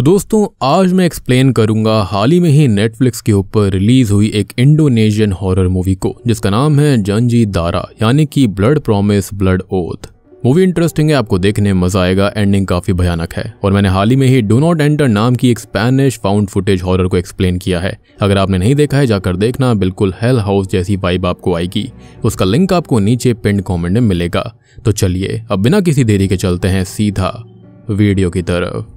तो दोस्तों आज मैं एक्सप्लेन करूंगा हाल ही में ही नेटफ्लिक्स के ऊपर रिलीज हुई एक इंडोनेशियन हॉरर मूवी को जिसका नाम है जंजी दारा यानी कि blood promise blood oath movie interesting है आपको देखने मजा आएगा एंडिंग काफी भयानक है और मैंने हाल ही में ही डो नॉट एंटर नाम की एक स्पेनिश फाउंड फुटेज हॉरर को एक्सप्लेन किया है अगर आपने नहीं देखा है जाकर देखना बिल्कुल हेल हाउस जैसी वाइब आपको आएगी उसका लिंक आपको नीचे पिंड कॉमेंट में मिलेगा तो चलिए अब बिना किसी देरी के चलते हैं सीधा वीडियो की तरफ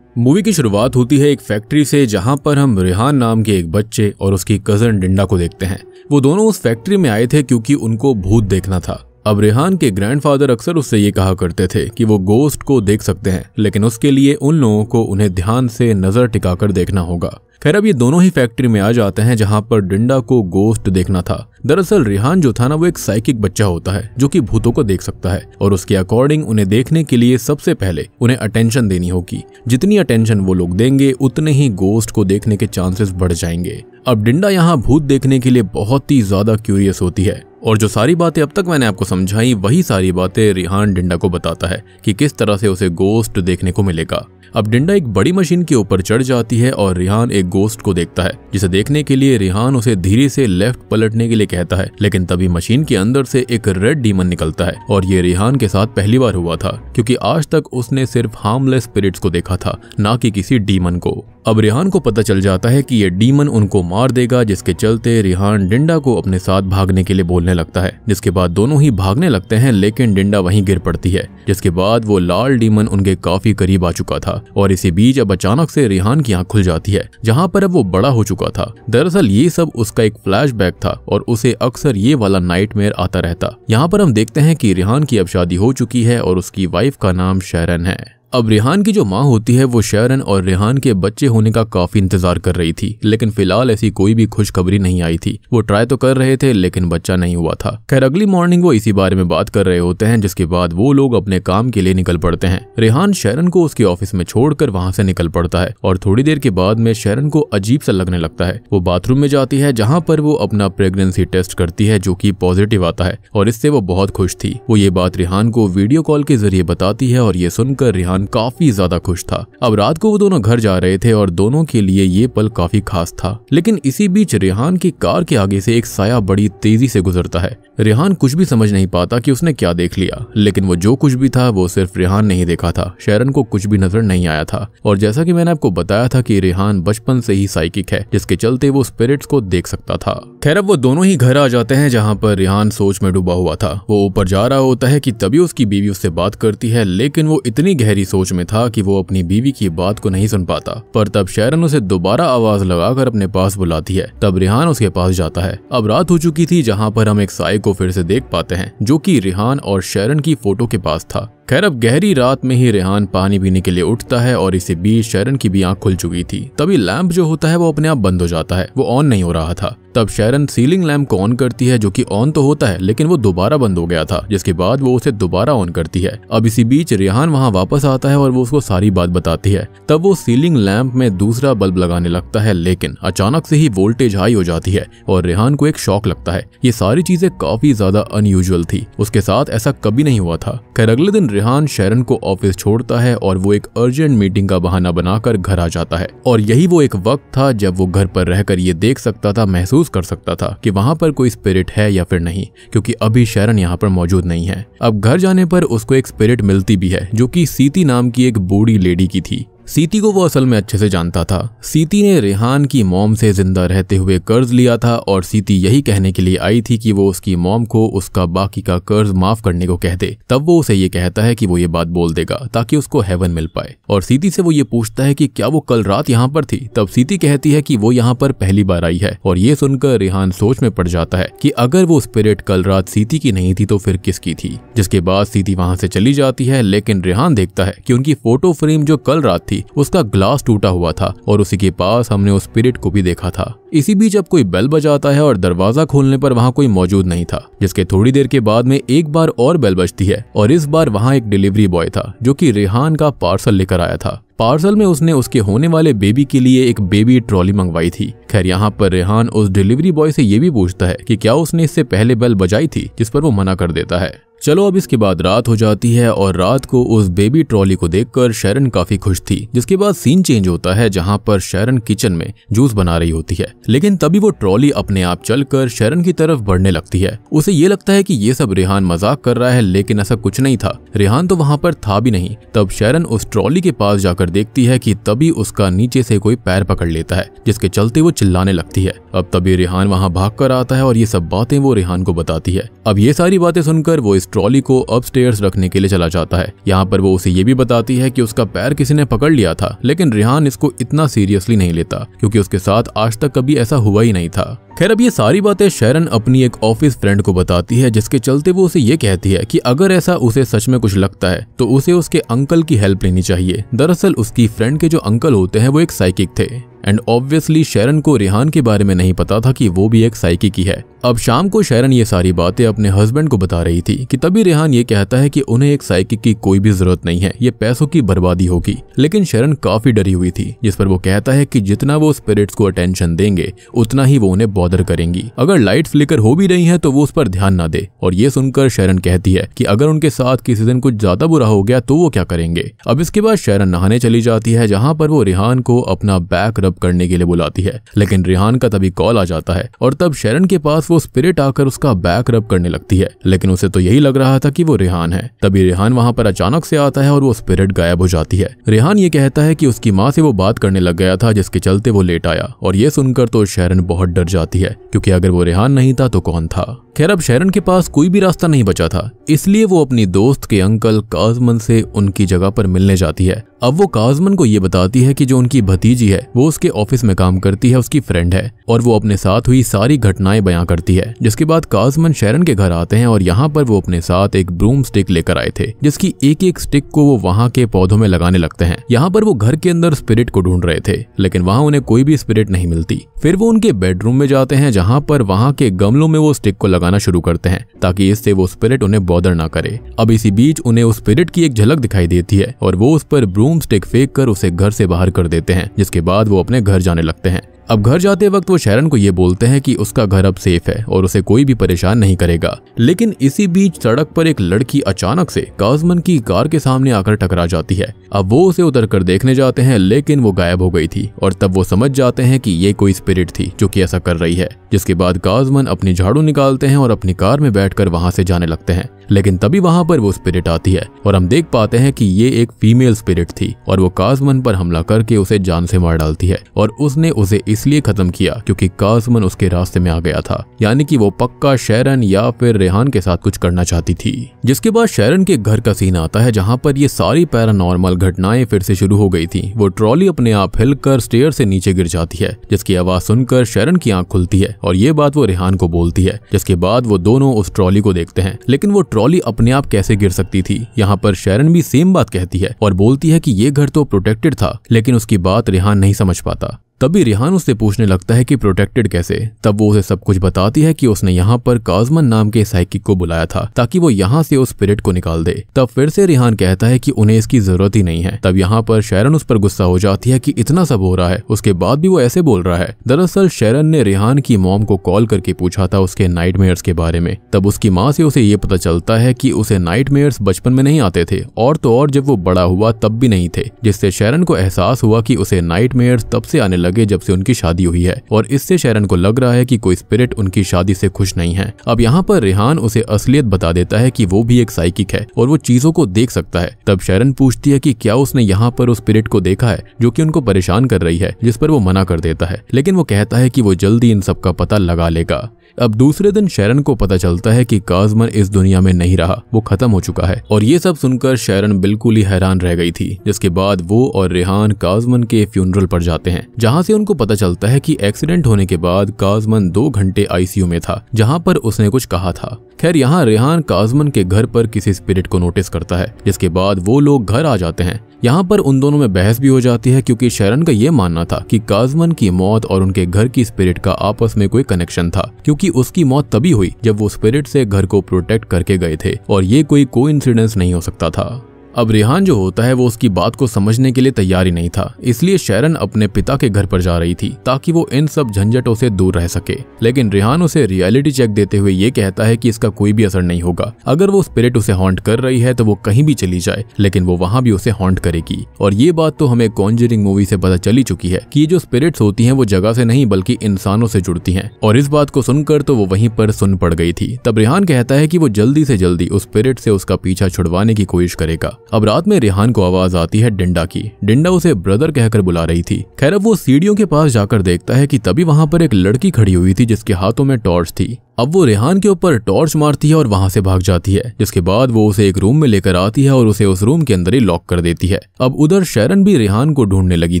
मूवी की शुरुआत होती है एक फैक्ट्री से जहां पर हम रिहान नाम के एक बच्चे और उसकी कजन डिंडा को देखते हैं वो दोनों उस फैक्ट्री में आए थे क्योंकि उनको भूत देखना था अब रेहान के ग्रैंडफादर अक्सर उससे ये कहा करते थे कि वो गोस्ट को देख सकते हैं लेकिन उसके लिए उन लोगों को उन्हें ध्यान से नजर टिकाकर देखना होगा खैर अब ये दोनों ही फैक्ट्री में आ जाते हैं जहाँ पर डिंडा को गोस्ट देखना था दरअसल रिहान जो था ना वो एक साइकिक बच्चा होता है जो कि भूतों को देख सकता है और उसके अकॉर्डिंग उन्हें देखने के लिए सबसे पहले उन्हें अटेंशन देनी होगी जितनी अटेंशन वो लोग देंगे उतने ही गोस्ट को देखने के चांसेस बढ़ जाएंगे अब डिंडा यहाँ भूत देखने के लिए बहुत ही ज्यादा क्यूरियस होती है और जो सारी बातें अब तक मैंने आपको समझाई वही सारी बातें रिहान डिंडा को बताता है कि किस तरह से उसे गोस्ट देखने को मिलेगा अब डिंडा एक बड़ी मशीन के ऊपर चढ़ जाती है और रिहान एक गोस्ट को देखता है जिसे देखने के लिए रिहान उसे धीरे से लेफ्ट पलटने के लिए कहता है लेकिन तभी मशीन के अंदर से एक रेड डीमन निकलता है और ये रिहान के साथ पहली बार हुआ था क्योंकि आज तक उसने सिर्फ हार्मलेस स्पिरिट्स को देखा था ना कि किसी डीमन को अब रिहान को पता चल जाता है कि ये डीमन उनको मार देगा जिसके चलते रिहान डिंडा को अपने साथ भागने के लिए बोलने करने लगता है जिसके बाद दोनों ही भागने लगते हैं लेकिन डिंडा वहीं गिर पड़ती है जिसके बाद वो लाल डीमन उनके काफी करीब आ चुका था और इसी बीच अब अचानक से रिहान की आंख खुल जाती है जहाँ पर अब वो बड़ा हो चुका था दरअसल ये सब उसका एक फ्लैश था और उसे अक्सर ये वाला नाइट आता रहता यहाँ पर हम देखते हैं की रिहान की अब शादी हो चुकी है और उसकी वाइफ का नाम शहरन है अब रिहान की जो माँ होती है वो शहरन और रिहान के बच्चे होने का काफी इंतजार कर रही थी लेकिन फिलहाल ऐसी कोई भी खुशखबरी नहीं आई थी वो ट्राई तो कर रहे थे लेकिन बच्चा नहीं हुआ था खैर अगली मॉर्निंग वो इसी बारे में बात कर रहे होते हैं जिसके बाद वो लोग अपने काम के लिए निकल पड़ते हैं रेहान शहरन को उसके ऑफिस में छोड़कर वहाँ से निकल पड़ता है और थोड़ी देर के बाद में शहरन को अजीब सा लगने लगता है वो बाथरूम में जाती है जहाँ पर वो अपना प्रेगनेंसी टेस्ट करती है जो की पॉजिटिव आता है और इससे वो बहुत खुश थी वो ये बात रिहान को वीडियो कॉल के जरिए बताती है और ये सुनकर रिहान खान काफी ज्यादा खुश था अब रात को वो दोनों घर जा रहे थे और दोनों के लिए ये पल काफी खास था लेकिन इसी बीच रेहान की कार के आगे से एक साया बड़ी तेजी से गुजरता है रेहान कुछ भी समझ नहीं पाता कि उसने क्या देख लिया लेकिन वो जो कुछ भी था वो सिर्फ रेहान नहीं देखा था शहरन को कुछ भी नजर नहीं आया था और जैसा कि मैंने आपको बताया था कि रेहान बचपन से ही साइकिक है जिसके चलते वो स्पिरिट्स को देख सकता था खैर अब वो दोनों ही घर आ जाते हैं जहां पर रिहान सोच में डूबा हुआ था वो ऊपर जा रहा होता है कि तभी उसकी बीवी उससे बात करती है लेकिन वो इतनी गहरी सोच में था कि वो अपनी बीवी की बात को नहीं सुन पाता पर तब शैरन उसे दोबारा आवाज लगाकर अपने पास बुलाती है तब रिहान उसके पास जाता है अब रात हो चुकी थी जहाँ पर हम एक साई को फिर से देख पाते हैं जो की रिहान और शैरन की फोटो के पास था खैर अब गहरी रात में ही रेहान पानी पीने के लिए उठता है और इसी बीच शरण की भी आंख खुल चुकी थी तभी लैंप जो होता है वो अपने आप बंद हो जाता है वो ऑन नहीं हो रहा था तब शैरन सीलिंग लैम्प को ऑन करती है जो कि ऑन तो होता है लेकिन वो दोबारा बंद हो गया था जिसके बाद वो उसे दोबारा ऑन करती है अब इसी बीच रेहान वहाँ वापस आता है और वो उसको सारी बात बताती है तब वो सीलिंग लैम्प में दूसरा बल्ब लगाने लगता है लेकिन अचानक से ही वोल्टेज हाई हो जाती है और रेहान को एक शौक लगता है ये सारी चीजें काफी ज्यादा अनयूजल थी उसके साथ ऐसा कभी नहीं हुआ था खैर अगले दिन रेहान शैरन को ऑफिस छोड़ता है और वो एक अर्जेंट मीटिंग का बहाना बनाकर घर आ जाता है और यही वो एक वक्त था जब वो घर पर रहकर ये देख सकता था महसूस महसूस कर सकता था कि वहां पर कोई स्पिरिट है या फिर नहीं क्योंकि अभी शरण यहाँ पर मौजूद नहीं है अब घर जाने पर उसको एक स्पिरिट मिलती भी है जो कि सीती नाम की एक बूढ़ी लेडी की थी सीती को वो असल में अच्छे से जानता था सीती ने रेहान की मोम से जिंदा रहते हुए कर्ज लिया था और सीती यही कहने के लिए आई थी कि वो उसकी मोम को उसका बाकी का कर्ज माफ करने को कह दे तब वो उसे ये कहता है कि वो ये बात बोल देगा ताकि उसको हेवन मिल पाए और सीती से वो ये पूछता है कि क्या वो कल रात यहाँ पर थी तब सीती कहती है कि वो यहाँ पर पहली बार आई है और ये सुनकर रेहान सोच में पड़ जाता है कि अगर वो स्पिरिट कल रात सीती की नहीं थी तो फिर किसकी थी जिसके बाद सीती वहां से चली जाती है लेकिन रेहान देखता है कि उनकी फोटो फ्रेम जो कल रात थी थी उसका ग्लास टूटा हुआ था और उसी के पास हमने उस स्पिरिट को भी देखा था इसी बीच अब कोई बेल बजाता है और दरवाजा खोलने पर वहाँ कोई मौजूद नहीं था जिसके थोड़ी देर के बाद में एक बार और बेल बजती है और इस बार वहाँ एक डिलीवरी बॉय था जो की रेहान का पार्सल लेकर आया था पार्सल में उसने उसके होने वाले बेबी के लिए एक बेबी ट्रॉली मंगवाई थी खैर यहाँ पर रेहान उस डिलीवरी बॉय से ये भी पूछता है कि क्या उसने इससे पहले बेल बजाई थी जिस पर वो मना कर देता है चलो अब इसके बाद रात हो जाती है और रात को उस बेबी ट्रॉली को देखकर शेरन काफी खुश थी जिसके बाद सीन चेंज होता है जहां पर शेरन किचन में जूस बना रही होती है लेकिन तभी वो ट्रॉली अपने आप चलकर शेरन की तरफ बढ़ने लगती है उसे ये लगता है कि ये सब रेहान मजाक कर रहा है लेकिन ऐसा कुछ नहीं था रेहान तो वहां पर था भी नहीं तब शेरन उस ट्रॉली के पास जाकर उठकर देखती है कि तभी उसका नीचे से कोई पैर पकड़ लेता है जिसके चलते वो चिल्लाने लगती है अब तभी रिहान वहाँ भाग कर आता है और ये सब बातें वो रिहान को बताती है अब ये सारी बातें सुनकर वो इस ट्रॉली को अब रखने के लिए चला जाता है यहाँ पर वो उसे ये भी बताती है की उसका पैर किसी ने पकड़ लिया था लेकिन रिहान इसको इतना सीरियसली नहीं लेता क्यूँकी उसके साथ आज तक कभी ऐसा हुआ ही नहीं था खैर अब ये सारी बातें शैरन अपनी एक ऑफिस फ्रेंड को बताती है जिसके चलते वो उसे ये कहती है कि अगर ऐसा उसे सच में कुछ लगता है तो उसे उसके अंकल की हेल्प लेनी चाहिए दरअसल उसकी फ्रेंड के जो अंकल होते हैं वो एक साइकिक थे एंड ऑब्वियसली शेरन को रिहान के बारे में नहीं पता था कि वो भी एक साइकी की है अब शाम को शेरन ये सारी बातें अपने हस्बैंड को बता रही थी कि तभी रिहान ये कहता है कि उन्हें एक साइकिक की कोई भी जरूरत नहीं है ये पैसों की बर्बादी होगी लेकिन शेरन काफी डरी हुई थी जिस पर वो कहता है कि जितना वो स्पिरिट्स को अटेंशन देंगे उतना ही वो उन्हें बॉदर करेंगी अगर लाइट फ्लिकर हो भी रही है तो वो उस पर ध्यान न दे और ये सुनकर शेरन कहती है की अगर उनके साथ किसी दिन कुछ ज्यादा बुरा हो गया तो वो क्या करेंगे अब इसके बाद शेरन नहाने चली जाती है जहाँ पर वो रिहान को अपना बैक रब करने के लिए बुलाती है लेकिन रिहान का तभी कॉल आ जाता है और तब शेरन के पास वो स्पिरिट आकर उसका बैक रब करने लगती है लेकिन उसे तो यही लग रहा था कि वो रिहान है तभी रिहान वहाँ पर अचानक से आता है और वो स्पिरिट गायब हो जाती है रिहान ये कहता है कि उसकी माँ से वो बात करने लग गया था जिसके चलते वो लेट आया और ये सुनकर तो शहरन बहुत डर जाती है क्योंकि अगर वो रिहान नहीं था तो कौन था खैर अब शहरन के पास कोई भी रास्ता नहीं बचा था इसलिए वो अपनी दोस्त के अंकल काजमन से उनकी जगह पर मिलने जाती है अब वो काजमन को ये बताती है कि जो उनकी भतीजी है वो उसके के ऑफिस में काम करती है उसकी फ्रेंड है और वो अपने साथ हुई सारी घटनाएं बयां करती है जिसके बाद काजमन शेरन के घर आते हैं और यहाँ पर वो अपने साथ एक ब्रूम स्टिक लेकर आए थे जिसकी एक एक स्टिक को वो वहाँ के पौधों में लगाने लगते हैं यहाँ पर वो घर के अंदर स्पिरिट को ढूंढ रहे थे लेकिन वहाँ उन्हें कोई भी स्पिरिट नहीं मिलती फिर वो उनके बेडरूम में जाते हैं जहाँ पर वहाँ के गमलों में वो स्टिक को लगाना शुरू करते हैं ताकि इससे वो स्पिरिट उन्हें बॉदर ना करे अब इसी बीच उन्हें उस स्पिरिट की एक झलक दिखाई देती है और वो उस पर ब्रूम स्टिक फेंक कर उसे घर से बाहर कर देते हैं जिसके बाद वो अपने घर जाने लगते हैं अब घर जाते वक्त वो शैरन को ये बोलते हैं कि उसका घर अब सेफ है और उसे कोई भी परेशान नहीं करेगा लेकिन इसी बीच सड़क पर एक लड़की अचानक से काजमन की कार के सामने आकर टकरा जाती है अब वो उसे उतर कर देखने जाते हैं लेकिन वो गायब हो गई थी और तब वो समझ जाते हैं कि ये कोई स्पिरिट थी जो की ऐसा कर रही है जिसके बाद काजमन अपनी झाड़ू निकालते हैं और अपनी कार में बैठ कर वहां से जाने लगते हैं लेकिन तभी वहां पर वो स्पिरिट आती है और हम देख पाते हैं कि ये एक फीमेल स्पिरिट थी और वो काजमन पर हमला करके उसे जान से मार डालती है और उसने उसे इस इसलिए खत्म किया क्योंकि काजमन उसके रास्ते में आ गया था यानी कि वो पक्का शैरन या फिर रेहान के साथ कुछ करना चाहती थी जिसके बाद शैरन के घर का सीन आता है जहाँ पर ये सारी पैरानॉर्मल घटनाएं फिर से शुरू हो गई थी वो ट्रॉली अपने आप हिलकर स्टेयर से नीचे गिर जाती है जिसकी आवाज सुनकर शैरन की आंख खुलती है और ये बात वो रेहान को बोलती है जिसके बाद वो दोनों उस ट्रॉली को देखते हैं लेकिन वो ट्रॉली अपने आप कैसे गिर सकती थी यहाँ पर शैरन भी सेम बात कहती है और बोलती है कि ये घर तो प्रोटेक्टेड था लेकिन उसकी बात रेहान नहीं समझ पाता तभी रिहान उससे पूछने लगता है कि प्रोटेक्टेड कैसे तब वो उसे सब कुछ बताती है कि उसने यहाँ पर काजमन नाम के साइकिक को बुलाया था ताकि वो यहाँ से उस स्पिरिट को निकाल दे तब फिर से रिहान कहता है कि उन्हें इसकी जरूरत ही नहीं है तब यहाँ पर शैरन उस पर गुस्सा हो जाती है कि इतना सब हो रहा है उसके बाद भी वो ऐसे बोल रहा है दरअसल शैरन ने रिहान की मोम को कॉल करके पूछा था उसके नाइट के बारे में तब उसकी माँ से उसे ये पता चलता है की उसे नाइट बचपन में नहीं आते थे और तो और जब वो बड़ा हुआ तब भी नहीं थे जिससे शैरन को एहसास हुआ की उसे नाइट तब से आने लगे लगे जब से उनकी शादी हुई है और इससे शैरन को लग रहा है कि कोई स्पिरिट उनकी शादी से खुश नहीं है अब यहाँ पर रेहान उसे असलियत बता देता है कि वो भी एक साइकिक है और वो चीजों को देख सकता है तब शैरन पूछती है कि क्या उसने यहाँ पर उस स्पिरिट को देखा है जो कि उनको परेशान कर रही है जिस पर वो मना कर देता है लेकिन वो कहता है कि वो जल्दी इन सब का पता लगा लेगा अब दूसरे दिन शैरन को पता चलता है कि काजमर इस दुनिया में नहीं रहा वो खत्म हो चुका है और ये सब सुनकर शैरन बिल्कुल ही हैरान रह गई थी जिसके बाद वो और रेहान काजमन के फ्यूनरल पर जाते हैं जहाँ से उनको पता चलता है की एक्सीडेंट होने के बाद काजमन दो घंटे आईसीयू में था जहाँ पर उसने कुछ कहा था खैर यहाँ रेहान काजमन के घर पर किसी स्पिरिट को नोटिस करता है जिसके बाद वो लोग घर आ जाते हैं यहाँ पर उन दोनों में बहस भी हो जाती है क्योंकि शरण का ये मानना था कि काजमन की मौत और उनके घर की स्पिरिट का आपस में कोई कनेक्शन था क्योंकि उसकी मौत तभी हुई जब वो स्पिरिट से घर को प्रोटेक्ट करके गए थे और ये कोई को नहीं हो सकता था अब रेहान जो होता है वो उसकी बात को समझने के लिए तैयार ही नहीं था इसलिए शैरन अपने पिता के घर पर जा रही थी ताकि वो इन सब झंझटों से दूर रह सके लेकिन रेहान उसे रियलिटी चेक देते हुए ये कहता है कि इसका कोई भी असर नहीं होगा अगर वो स्पिरिट उसे हॉन्ट कर रही है तो वो कहीं भी चली जाए लेकिन वो वहां भी उसे हॉन्ट करेगी और ये बात तो हमें कॉन्जरिंग मूवी से पता चली चुकी है की जो स्पिरिट्स होती है वो जगह से नहीं बल्कि इंसानों से जुड़ती है और इस बात को सुनकर तो वो वहीं पर सुन पड़ गई थी तब रेहान कहता है की वो जल्दी से जल्दी उस स्पिरिट से उसका पीछा छुड़वाने की कोशिश करेगा अब रात में रेहान को आवाज आती है डिंडा की डिंडा उसे ब्रदर कहकर बुला रही थी खैर अब वो सीढ़ियों के पास जाकर देखता है कि तभी वहां पर एक लड़की खड़ी हुई थी जिसके हाथों में टॉर्च थी अब वो रेहान के ऊपर टॉर्च मारती है और वहां से भाग जाती है जिसके बाद वो उसे एक रूम में लेकर आती है और उसे उस रूम के अंदर ही लॉक कर देती है अब उधर शैरन भी रेहान को ढूंढने लगी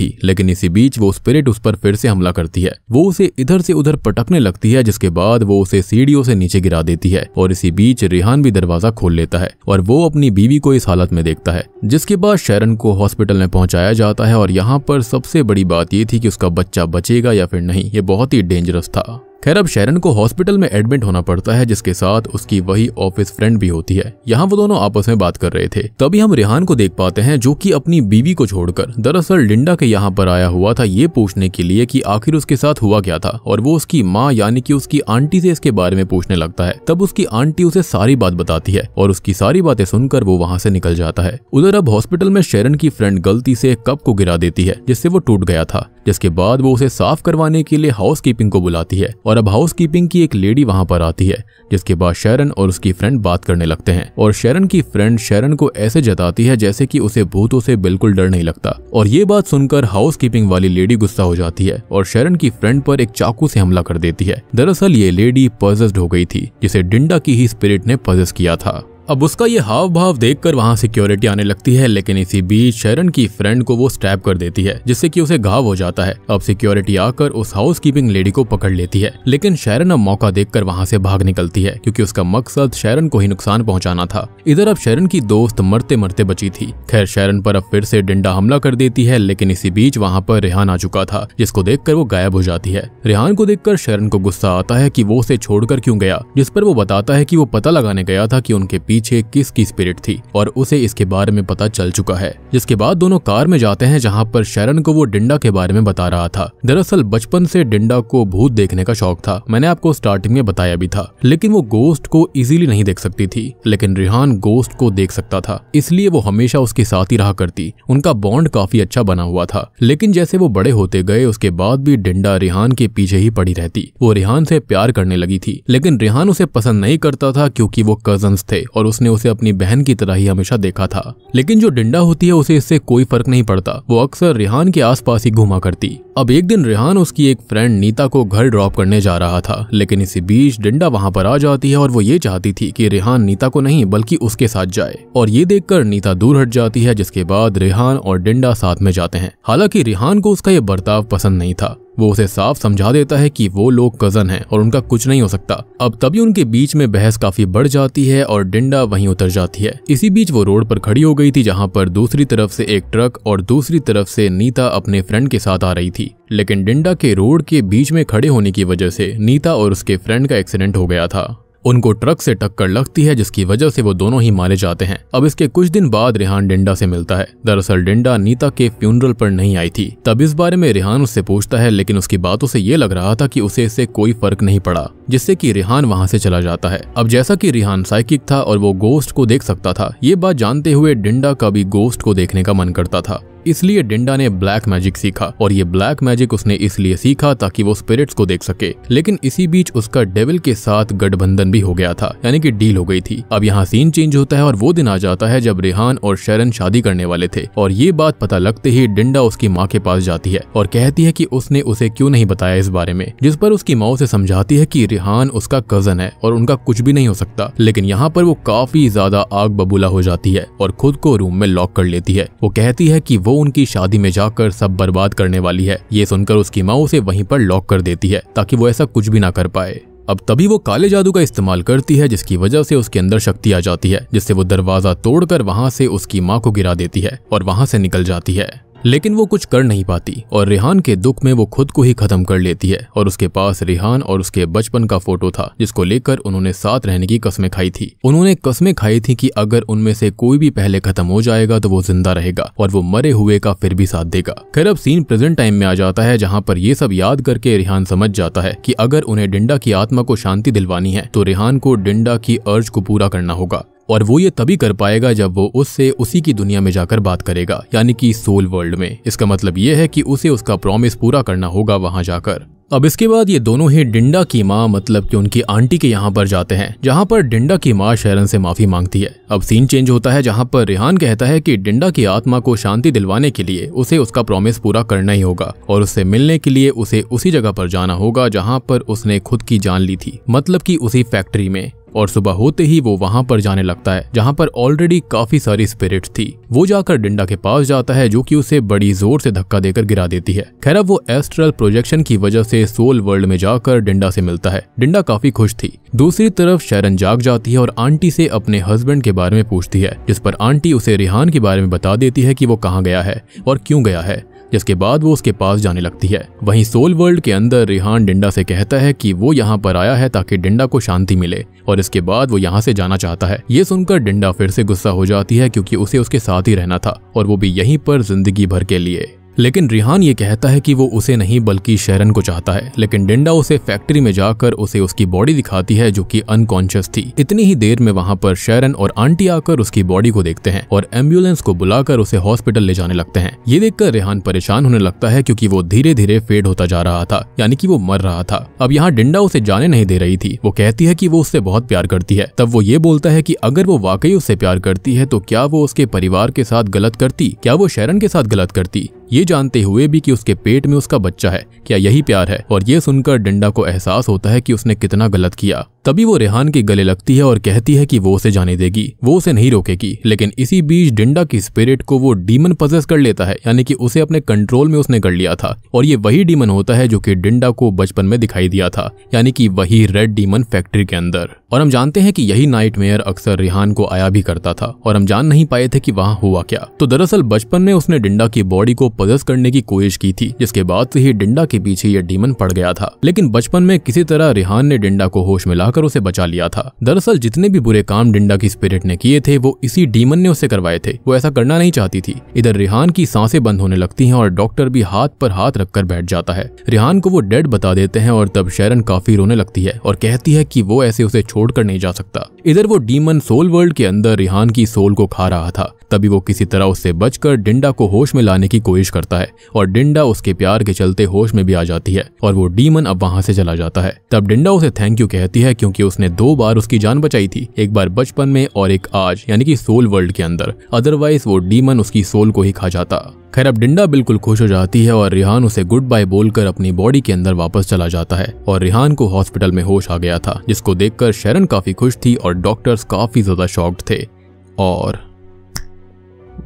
थी लेकिन इसी बीच वो स्पिरिट उस पर फिर से हमला करती है वो उसे इधर से उधर पटकने लगती है जिसके बाद वो उसे सीढ़ियों से नीचे गिरा देती है और इसी बीच रेहान भी दरवाजा खोल लेता है और वो अपनी बीवी को इस हालत में देखता है जिसके बाद शैरन को हॉस्पिटल में पहुंचाया जाता है और यहाँ पर सबसे बड़ी बात ये थी कि उसका बच्चा बचेगा या फिर नहीं ये बहुत ही डेंजरस था खैर अब शेरन को हॉस्पिटल में एडमिट होना पड़ता है जिसके साथ उसकी वही ऑफिस फ्रेंड भी होती है यहाँ वो दोनों आपस में बात कर रहे थे तभी हम रिहान को देख पाते हैं जो कि अपनी बीवी को छोड़कर दरअसल लिंडा के यहाँ पर आया हुआ था ये पूछने के लिए कि आखिर उसके साथ हुआ क्या था और वो उसकी माँ यानी कि उसकी आंटी से इसके बारे में पूछने लगता है तब उसकी आंटी उसे सारी बात बताती है और उसकी सारी बातें सुनकर वो वहाँ से निकल जाता है उधर अब हॉस्पिटल में शेरन की फ्रेंड गलती से कप को गिरा देती है जिससे वो टूट गया था जिसके बाद वो उसे साफ करवाने के लिए हाउस कीपिंग को बुलाती है और अब हाउस कीपिंग की एक लेडी वहां पर आती है जिसके बाद शरण और उसकी फ्रेंड बात करने लगते हैं और शरण की फ्रेंड शरण को ऐसे जताती है जैसे कि उसे भूतों से बिल्कुल डर नहीं लगता और ये बात सुनकर हाउस कीपिंग वाली लेडी गुस्सा हो जाती है और शरण की फ्रेंड पर एक चाकू से हमला कर देती है दरअसल ये लेडी पजस्ड हो गई थी जिसे डिंडा की ही स्पिरिट ने पजस्ट किया था अब उसका ये हाव भाव देख कर वहाँ सिक्योरिटी आने लगती है लेकिन इसी बीच शरण की फ्रेंड को वो स्टैप कर देती है जिससे कि उसे घाव हो जाता है अब सिक्योरिटी आकर उस हाउस कीपिंग लेडी को पकड़ लेती है लेकिन शरण अब मौका देख कर वहाँ से भाग निकलती है क्यूँकी उसका मकसद शरण को ही नुकसान पहुँचाना था इधर अब शरण की दोस्त मरते मरते बची थी खैर शरण पर अब फिर से डंडा हमला कर देती है लेकिन इसी बीच वहाँ पर रेहान आ चुका था जिसको कर वो गायब हो जाती है रेहान को कर शरण को गुस्सा आता है की वो उसे छोड़कर क्यूँ गया जिस पर वो बताता है की वो पता लगाने गया था की उनके पीछे पीछे किसकी स्पिरिट थी और उसे इसके बारे में पता चल चुका है जिसके बाद दोनों कार में जाते हैं जहाँ पर शरण को वो डिंडा के बारे में बता रहा था दरअसल बचपन से डिंडा को भूत देखने का शौक था मैंने आपको स्टार्टिंग में बताया भी था लेकिन वो गोस्ट को इजिली नहीं देख सकती थी लेकिन रिहान गोस्ट को देख सकता था इसलिए वो हमेशा उसके साथ ही रहा करती उनका बॉन्ड काफी अच्छा बना हुआ था लेकिन जैसे वो बड़े होते गए उसके बाद भी डिंडा रिहान के पीछे ही पड़ी रहती वो रिहान से प्यार करने लगी थी लेकिन रिहान उसे पसंद नहीं करता था क्योंकि वो कजन थे और और उसने उसे अपनी बहन की तरह ही हमेशा देखा था लेकिन जो डिंडा होती है उसे इससे कोई फर्क नहीं पड़ता वो अक्सर रिहान के आसपास ही घुमा करती अब एक दिन रिहान उसकी एक फ्रेंड नीता को घर ड्रॉप करने जा रहा था लेकिन इसी बीच डिंडा वहां पर आ जाती है और वो ये चाहती थी कि रिहान नीता को नहीं बल्कि उसके साथ जाए और ये देखकर नीता दूर हट जाती है जिसके बाद रिहान और डिंडा साथ में जाते हैं हालांकि रिहान को उसका यह बर्ताव पसंद नहीं था वो उसे साफ समझा देता है कि वो लोग कजन हैं और उनका कुछ नहीं हो सकता अब तभी उनके बीच में बहस काफी बढ़ जाती है और डिंडा वहीं उतर जाती है इसी बीच वो रोड पर खड़ी हो गई थी जहाँ पर दूसरी तरफ से एक ट्रक और दूसरी तरफ से नीता अपने फ्रेंड के साथ आ रही थी लेकिन डिंडा के रोड के बीच में खड़े होने की वजह से नीता और उसके फ्रेंड का एक्सीडेंट हो गया था उनको ट्रक से टक्कर लगती है जिसकी वजह से वो दोनों ही मारे जाते हैं अब इसके कुछ दिन बाद रेहान डिंडा से मिलता है दरअसल डिंडा नीता के फ्यूनरल पर नहीं आई थी तब इस बारे में रेहान उससे पूछता है लेकिन उसकी बातों से ये लग रहा था कि उसे इससे कोई फर्क नहीं पड़ा जिससे कि रिहान वहाँ से चला जाता है अब जैसा कि रिहान साइकिक था और वो गोस्ट को देख सकता था ये बात जानते हुए डिंडा का भी गोस्ट को देखने का मन करता था इसलिए डिंडा ने ब्लैक मैजिक सीखा और ये ब्लैक मैजिक उसने इसलिए सीखा ताकि वो स्पिरिट्स को देख सके लेकिन इसी बीच उसका डेविल के साथ गठबंधन भी हो गया था यानी कि डील हो गई थी अब यहाँ सीन चेंज होता है और वो दिन आ जाता है जब रेहान और शरण शादी करने वाले थे और ये बात पता लगते ही डिंडा उसकी माँ के पास जाती है और कहती है की उसने उसे क्यूँ नहीं बताया इस बारे में जिस पर उसकी माँ उसे समझाती है की रेहान उसका कजन है और उनका कुछ भी नहीं हो सकता लेकिन यहाँ पर वो काफी ज्यादा आग बबूला हो जाती है और खुद को रूम में लॉक कर लेती है वो कहती है की वो वो उनकी शादी में जाकर सब बर्बाद करने वाली है ये सुनकर उसकी माँ उसे वहीं पर लॉक कर देती है ताकि वो ऐसा कुछ भी ना कर पाए अब तभी वो काले जादू का इस्तेमाल करती है जिसकी वजह से उसके अंदर शक्ति आ जाती है जिससे वो दरवाजा तोड़कर वहां से उसकी माँ को गिरा देती है और वहां से निकल जाती है लेकिन वो कुछ कर नहीं पाती और रिहान के दुख में वो खुद को ही खत्म कर लेती है और उसके पास रिहान और उसके बचपन का फोटो था जिसको लेकर उन्होंने साथ रहने की कस्में खाई थी उन्होंने कस्में खाई थी कि अगर उनमें से कोई भी पहले खत्म हो जाएगा तो वो जिंदा रहेगा और वो मरे हुए का फिर भी साथ देगा खैर अब सीन प्रेजेंट टाइम में आ जाता है जहाँ पर ये सब याद करके रिहान समझ जाता है की अगर उन्हें डिंडा की आत्मा को शांति दिलवानी है तो रिहान को डिंडा की अर्ज को पूरा करना होगा और वो ये तभी कर पाएगा जब वो उससे उसी की दुनिया में जाकर बात करेगा यानी कि सोल वर्ल्ड में इसका मतलब ये है कि उसे उसका प्रॉमिस पूरा करना होगा वहां जाकर अब इसके बाद ये दोनों ही डिंडा की माँ मतलब कि उनकी आंटी के यहाँ पर जाते हैं जहाँ पर डिंडा की माँ शरण से माफी मांगती है अब सीन चेंज होता है जहाँ पर रिहान कहता है कि डिंडा की आत्मा को शांति दिलवाने के लिए उसे उसका प्रॉमिस पूरा करना ही होगा और उससे मिलने के लिए उसे उसी जगह पर जाना होगा जहाँ पर उसने खुद की जान ली थी मतलब की उसी फैक्ट्री में और सुबह होते ही वो वहां पर जाने लगता है जहां पर ऑलरेडी काफी सारी स्पिरिट थी वो जाकर डिंडा के पास जाता है जो कि उसे बड़ी जोर से धक्का देकर गिरा देती है खैर अब वो एस्ट्रल प्रोजेक्शन की वजह से सोल वर्ल्ड में जाकर डिंडा से मिलता है डिंडा काफी खुश थी दूसरी तरफ शैरन जाग जाती है और आंटी से अपने हस्बैंड के बारे में पूछती है जिस पर आंटी उसे रिहान के बारे में बता देती है कि वो कहाँ गया है और क्यों गया है जिसके बाद वो उसके पास जाने लगती है वहीं सोल वर्ल्ड के अंदर रिहान डिंडा से कहता है कि वो यहाँ पर आया है ताकि डिंडा को शांति मिले और इसके बाद वो यहाँ से जाना चाहता है ये सुनकर डिंडा फिर से गुस्सा हो जाती है क्योंकि उसे उसके साथ ही रहना था और वो भी यहीं पर जिंदगी भर के लिए लेकिन रिहान ये कहता है कि वो उसे नहीं बल्कि शेरन को चाहता है लेकिन डिंडा उसे फैक्ट्री में जाकर उसे उसकी बॉडी दिखाती है जो कि अनकॉन्शियस थी इतनी ही देर में वहां पर शेरन और आंटी आकर उसकी बॉडी को देखते हैं और एम्बुलेंस को बुलाकर उसे हॉस्पिटल ले जाने लगते हैं ये देखकर रिहान परेशान होने लगता है क्यूँकी वो धीरे धीरे फेड होता जा रहा था यानी की वो मर रहा था अब यहाँ डिंडा उसे जाने नहीं दे रही थी वो कहती है की वो उससे बहुत प्यार करती है तब वो ये बोलता है की अगर वो वाकई उससे प्यार करती है तो क्या वो उसके परिवार के साथ गलत करती क्या वो शेरन के साथ गलत करती ये जानते हुए भी कि उसके पेट में उसका बच्चा है क्या यही प्यार है और ये सुनकर डंडा को एहसास होता है कि उसने कितना गलत किया तभी वो रेहान के गले लगती है और कहती है कि वो उसे जाने देगी वो उसे नहीं रोकेगी लेकिन इसी बीच डिंडा की स्पिरिट को वो डीमन पजेस कर लेता है यानी कि उसे अपने कंट्रोल में उसने कर लिया था और ये वही डीमन होता है जो कि डिंडा को बचपन में दिखाई दिया था यानी कि वही रेड डीमन फैक्ट्री के अंदर और हम जानते हैं कि यही नाइट मेयर अक्सर रिहान को आया भी करता था और हम जान नहीं पाए थे कि वहाँ हुआ क्या तो दरअसल बचपन में उसने डिंडा की बॉडी को पजस करने की कोशिश की थी जिसके बाद से ही डिंडा के पीछे यह डीमन पड़ गया था लेकिन बचपन में किसी तरह रिहान ने डिंडा को होश मिलाकर उसे बचा लिया था दरअसल जितने भी बुरे काम डिंडा की स्पिरिट ने किए थे वो इसी डीमन ने उसे करवाए थे वो ऐसा करना नहीं चाहती थी इधर रिहान की सांसें बंद होने लगती हैं और डॉक्टर भी हाथ पर हाथ रखकर बैठ जाता है रिहान को वो डेड बता देते हैं और तब शैरन काफी रोने लगती है और कहती है कि वो ऐसे उसे छोड़ छोड़कर नहीं जा सकता इधर वो डीमन सोल वर्ल्ड के अंदर रिहान की सोल को खा रहा था तभी वो किसी तरह उससे बचकर डिंडा को होश में लाने की कोशिश करता है और डिंडा उसके प्यार के चलते होश में भी आ जाती है और वो डीमन अब वहां से चला जाता है तब डिंडा उसे थैंक यू कहती है क्योंकि उसने दो बार उसकी जान बचाई थी एक बार बचपन में और एक आज यानी कि सोल वर्ल्ड के अंदर अदरवाइज वो डीमन उसकी सोल को ही खा जाता खैर अब डिंडा बिल्कुल खुश हो जाती है और रिहान उसे गुड बाय बोलकर अपनी बॉडी के अंदर वापस चला जाता है और रिहान को हॉस्पिटल में होश आ गया था जिसको देखकर शरण काफी खुश थी और डॉक्टर्स काफी ज्यादा शॉक्ड थे और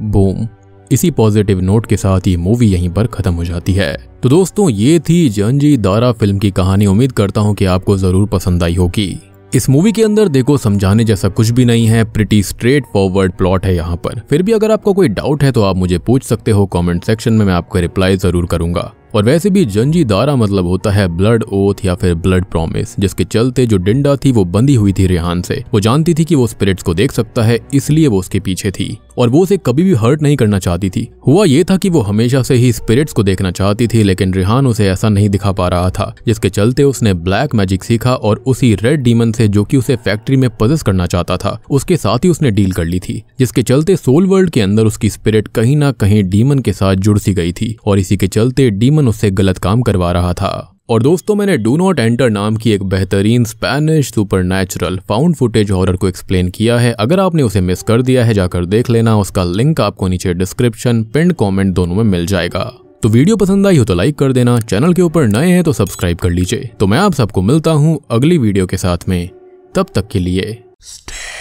बूम इसी पॉजिटिव नोट के साथ ये मूवी यहीं पर खत्म हो जाती है तो दोस्तों ये थी जंजी दारा फिल्म की कहानी उम्मीद करता हूँ कि आपको जरूर पसंद आई होगी इस मूवी के अंदर देखो समझाने जैसा कुछ भी नहीं है प्रिटी स्ट्रेट फॉरवर्ड प्लॉट है यहाँ पर फिर भी अगर आपको कोई डाउट है तो आप मुझे पूछ सकते हो कमेंट सेक्शन में मैं आपका रिप्लाई जरूर करूंगा और वैसे भी जंजी दारा मतलब होता है ब्लड ओथ या फिर ब्लड प्रॉमिस जिसके चलते जो डिंडा थी वो बंदी हुई थी रेहान से वो जानती थी कि वो स्पिरिट्स को देख सकता है इसलिए वो उसके पीछे थी और वो उसे कभी भी हर्ट नहीं करना चाहती थी हुआ ये था कि वो हमेशा से ही स्पिरिट्स को देखना चाहती थी लेकिन रिहान उसे ऐसा नहीं दिखा पा रहा था जिसके चलते उसने ब्लैक मैजिक सीखा और उसी रेड डीमन से जो कि उसे फैक्ट्री में पजस करना चाहता था उसके साथ ही उसने डील कर ली थी जिसके चलते सोल वर्ल्ड के अंदर उसकी स्पिरिट कहीं ना कहीं डीमन के साथ जुड़ सी गई थी और इसी के चलते डीमन उससे गलत काम करवा रहा था और दोस्तों मैंने डू नॉट एंटर नाम की एक बेहतरीन Spanish supernatural found footage horror को एक्सप्लेन किया है अगर आपने उसे मिस कर दिया है जाकर देख लेना उसका लिंक आपको नीचे डिस्क्रिप्शन पिंड कमेंट दोनों में मिल जाएगा तो वीडियो पसंद आई हो तो लाइक कर देना चैनल के ऊपर नए हैं तो सब्सक्राइब कर लीजिए तो मैं आप सबको मिलता हूँ अगली वीडियो के साथ में तब तक के लिए